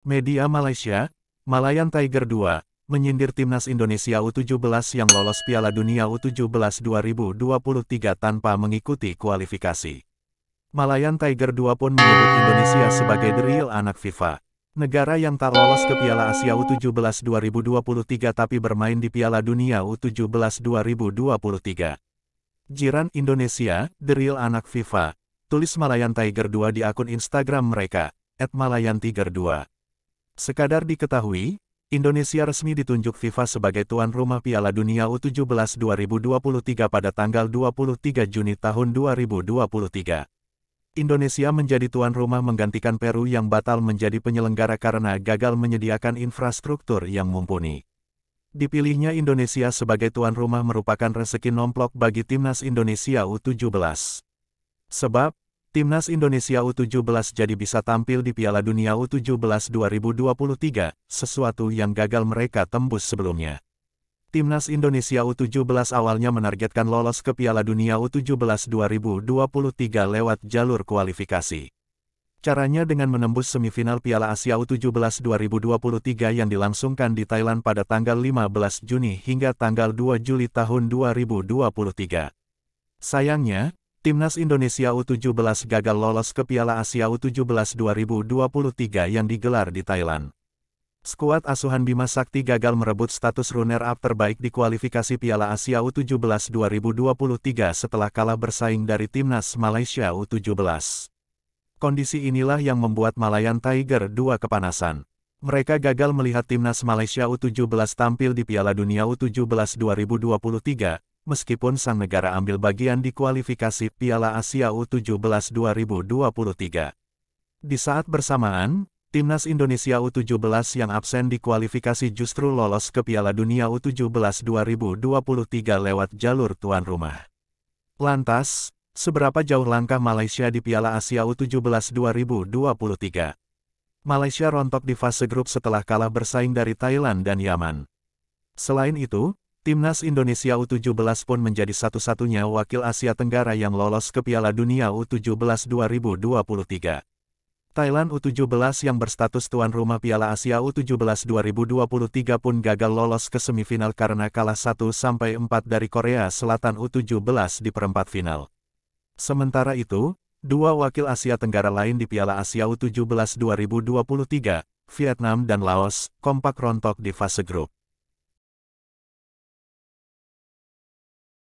Media Malaysia, Malayan Tiger 2, menyindir timnas Indonesia U17 yang lolos Piala Dunia U17 2023 tanpa mengikuti kualifikasi. Malayan Tiger 2 pun menyebut Indonesia sebagai the real anak FIFA. Negara yang tak lolos ke Piala Asia U17 2023 tapi bermain di Piala Dunia U17 2023. Jiran Indonesia, the real anak FIFA, tulis Malayan Tiger 2 di akun Instagram mereka, @malayantiger2. Sekadar diketahui, Indonesia resmi ditunjuk FIFA sebagai tuan rumah Piala Dunia U17 2023 pada tanggal 23 Juni tahun 2023. Indonesia menjadi tuan rumah menggantikan Peru yang batal menjadi penyelenggara karena gagal menyediakan infrastruktur yang mumpuni. Dipilihnya Indonesia sebagai tuan rumah merupakan rezeki nomplok bagi timnas Indonesia U17. Sebab, Timnas Indonesia U17 jadi bisa tampil di Piala Dunia U17 2023, sesuatu yang gagal mereka tembus sebelumnya. Timnas Indonesia U17 awalnya menargetkan lolos ke Piala Dunia U17 2023 lewat jalur kualifikasi. Caranya dengan menembus semifinal Piala Asia U17 2023 yang dilangsungkan di Thailand pada tanggal 15 Juni hingga tanggal 2 Juli tahun 2023. Sayangnya, Timnas Indonesia U17 gagal lolos ke Piala Asia U17 2023 yang digelar di Thailand. Skuad asuhan Bima Sakti gagal merebut status runner-up terbaik di kualifikasi Piala Asia U17 2023 setelah kalah bersaing dari Timnas Malaysia U17. Kondisi inilah yang membuat Malayan Tiger dua kepanasan. Mereka gagal melihat Timnas Malaysia U17 tampil di Piala Dunia U17 2023, meskipun sang negara ambil bagian di kualifikasi Piala Asia U17 2023. Di saat bersamaan, Timnas Indonesia U17 yang absen di kualifikasi justru lolos ke Piala Dunia U17 2023 lewat jalur tuan rumah. Lantas, seberapa jauh langkah Malaysia di Piala Asia U17 2023? Malaysia rontok di fase grup setelah kalah bersaing dari Thailand dan Yaman. Selain itu, Timnas Indonesia U17 pun menjadi satu-satunya wakil Asia Tenggara yang lolos ke Piala Dunia U17 2023. Thailand U17 yang berstatus tuan rumah Piala Asia U17 2023 pun gagal lolos ke semifinal karena kalah 1-4 dari Korea Selatan U17 di perempat final. Sementara itu, dua wakil Asia Tenggara lain di Piala Asia U17 2023, Vietnam dan Laos, kompak rontok di fase grup.